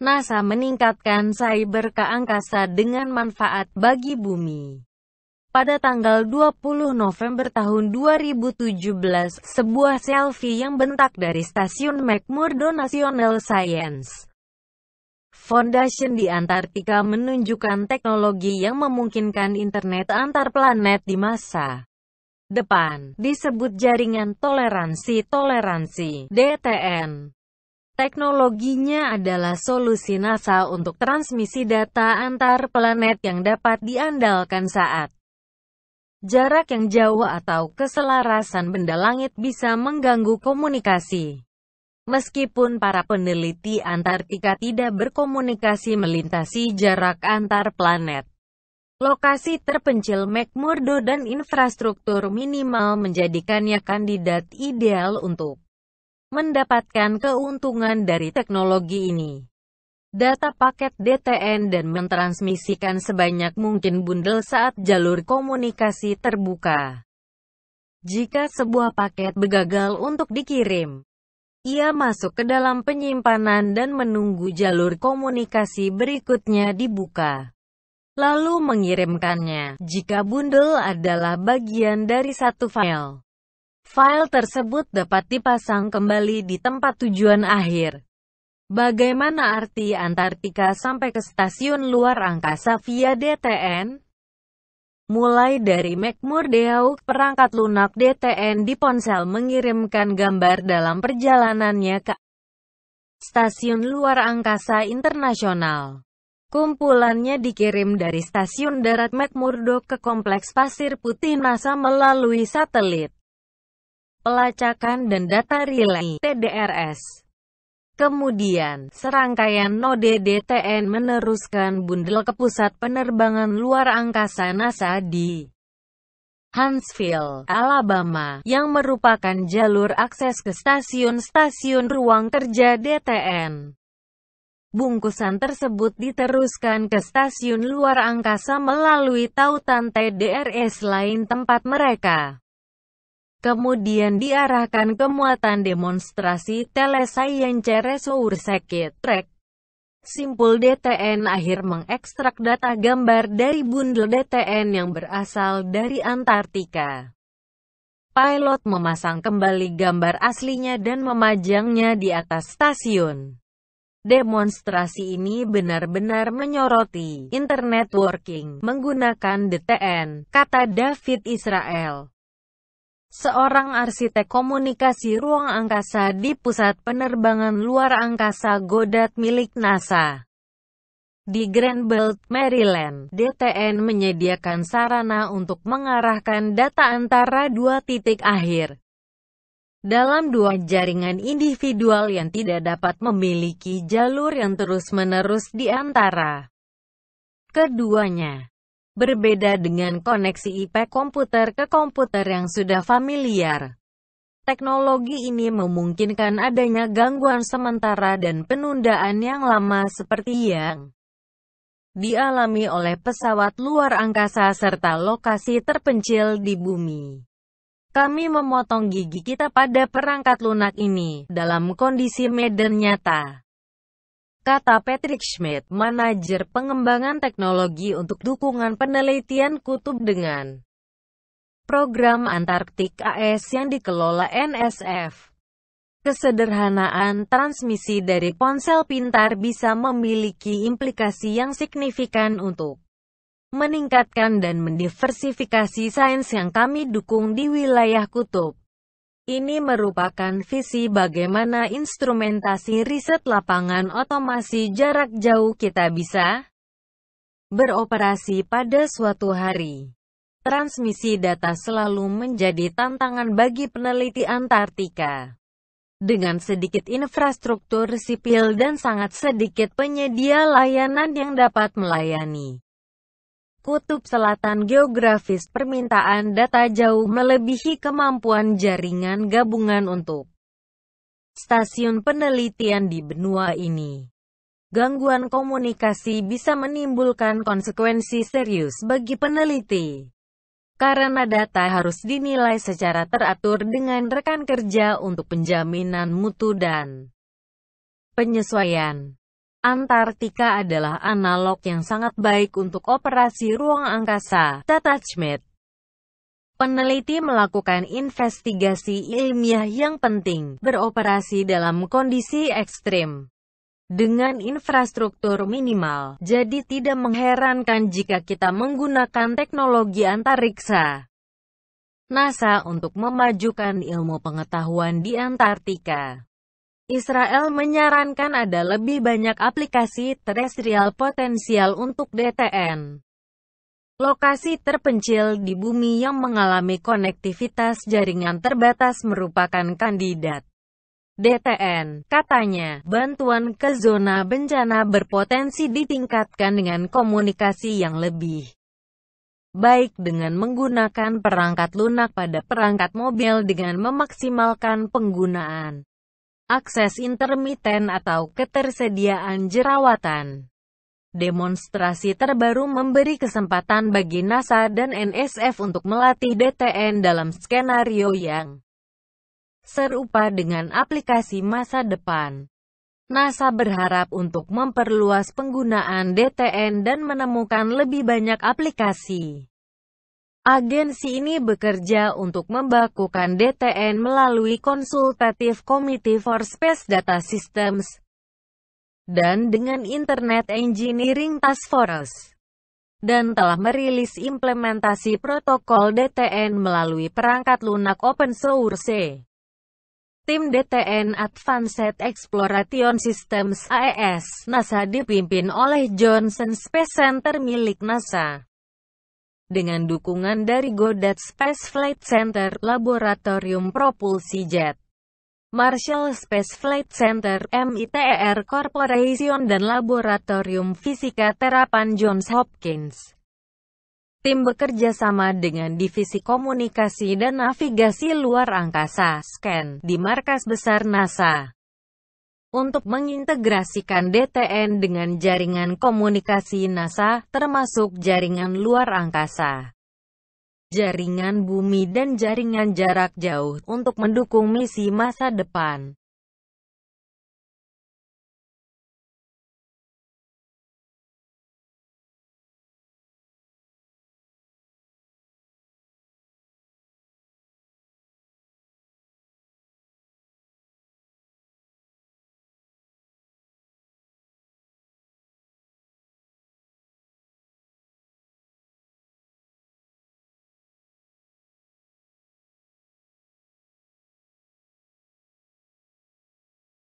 NASA meningkatkan cyber ke angkasa dengan manfaat bagi bumi. Pada tanggal 20 November tahun 2017, sebuah selfie yang bentak dari stasiun McMurdo National Science Foundation di Antartika menunjukkan teknologi yang memungkinkan internet antar planet di masa depan, disebut jaringan toleransi-toleransi, DTN. Teknologinya adalah solusi NASA untuk transmisi data antar planet yang dapat diandalkan saat jarak yang jauh atau keselarasan benda langit bisa mengganggu komunikasi. Meskipun para peneliti Antartika tidak berkomunikasi melintasi jarak antar planet, lokasi terpencil McMurdo dan infrastruktur minimal menjadikannya kandidat ideal untuk mendapatkan keuntungan dari teknologi ini. Data paket DTN dan mentransmisikan sebanyak mungkin bundel saat jalur komunikasi terbuka. Jika sebuah paket bergagal untuk dikirim, ia masuk ke dalam penyimpanan dan menunggu jalur komunikasi berikutnya dibuka. Lalu mengirimkannya, jika bundel adalah bagian dari satu file. File tersebut dapat dipasang kembali di tempat tujuan akhir. Bagaimana arti Antartika sampai ke stasiun luar angkasa via DTN? Mulai dari McMurdo, perangkat lunak DTN di ponsel mengirimkan gambar dalam perjalanannya ke Stasiun Luar Angkasa Internasional. Kumpulannya dikirim dari stasiun darat McMurdo ke Kompleks Pasir Putih NASA melalui satelit pelacakan dan data relay TDRS. Kemudian, serangkaian node DTN meneruskan bundel ke pusat penerbangan luar angkasa NASA di Huntsville, Alabama, yang merupakan jalur akses ke stasiun-stasiun ruang kerja DTN. Bungkusan tersebut diteruskan ke stasiun luar angkasa melalui tautan TDRS lain tempat mereka kemudian diarahkan ke muatan demonstrasi Telesai yang Cereso Ursekit Trek. Simpul DTN akhir mengekstrak data gambar dari bundel DTN yang berasal dari Antartika. Pilot memasang kembali gambar aslinya dan memajangnya di atas stasiun. Demonstrasi ini benar-benar menyoroti internet working menggunakan DTN, kata David Israel seorang arsitek komunikasi ruang angkasa di Pusat Penerbangan Luar Angkasa Goddard milik NASA. Di Grand Belt, Maryland, DTN menyediakan sarana untuk mengarahkan data antara dua titik akhir dalam dua jaringan individual yang tidak dapat memiliki jalur yang terus-menerus di antara keduanya berbeda dengan koneksi IP komputer ke komputer yang sudah familiar. Teknologi ini memungkinkan adanya gangguan sementara dan penundaan yang lama seperti yang dialami oleh pesawat luar angkasa serta lokasi terpencil di bumi. Kami memotong gigi kita pada perangkat lunak ini dalam kondisi medan nyata kata Patrick Schmidt, manajer pengembangan teknologi untuk dukungan penelitian kutub dengan program Antarktik AS yang dikelola NSF. Kesederhanaan transmisi dari ponsel pintar bisa memiliki implikasi yang signifikan untuk meningkatkan dan mendiversifikasi sains yang kami dukung di wilayah kutub. Ini merupakan visi bagaimana instrumentasi riset lapangan otomasi jarak jauh kita bisa beroperasi pada suatu hari. Transmisi data selalu menjadi tantangan bagi peneliti Antartika. Dengan sedikit infrastruktur sipil dan sangat sedikit penyedia layanan yang dapat melayani Kutub Selatan geografis permintaan data jauh melebihi kemampuan jaringan gabungan untuk stasiun penelitian di benua ini. Gangguan komunikasi bisa menimbulkan konsekuensi serius bagi peneliti. Karena data harus dinilai secara teratur dengan rekan kerja untuk penjaminan mutu dan penyesuaian. Antartika adalah analog yang sangat baik untuk operasi ruang angkasa, Schmidt. Peneliti melakukan investigasi ilmiah yang penting, beroperasi dalam kondisi ekstrim. Dengan infrastruktur minimal, jadi tidak mengherankan jika kita menggunakan teknologi antariksa. NASA untuk memajukan ilmu pengetahuan di Antartika. Israel menyarankan ada lebih banyak aplikasi terestrial potensial untuk DTN. Lokasi terpencil di bumi yang mengalami konektivitas jaringan terbatas merupakan kandidat DTN. Katanya, bantuan ke zona bencana berpotensi ditingkatkan dengan komunikasi yang lebih baik dengan menggunakan perangkat lunak pada perangkat mobil dengan memaksimalkan penggunaan akses intermiten atau ketersediaan jerawatan. Demonstrasi terbaru memberi kesempatan bagi NASA dan NSF untuk melatih DTN dalam skenario yang serupa dengan aplikasi masa depan. NASA berharap untuk memperluas penggunaan DTN dan menemukan lebih banyak aplikasi. Agensi ini bekerja untuk membakukan DTN melalui konsultatif Committee for Space Data Systems dan dengan Internet Engineering Task Force dan telah merilis implementasi protokol DTN melalui perangkat lunak open source. Tim DTN Advanced Exploration Systems AES NASA dipimpin oleh Johnson Space Center milik NASA dengan dukungan dari Goddard Space Flight Center, Laboratorium Propulsi Jet, Marshall Space Flight Center, MITER Corporation dan Laboratorium Fisika Terapan Johns Hopkins. Tim bekerja sama dengan Divisi Komunikasi dan Navigasi Luar Angkasa, SCAN, e di markas besar NASA untuk mengintegrasikan DTN dengan jaringan komunikasi NASA, termasuk jaringan luar angkasa, jaringan bumi dan jaringan jarak jauh, untuk mendukung misi masa depan.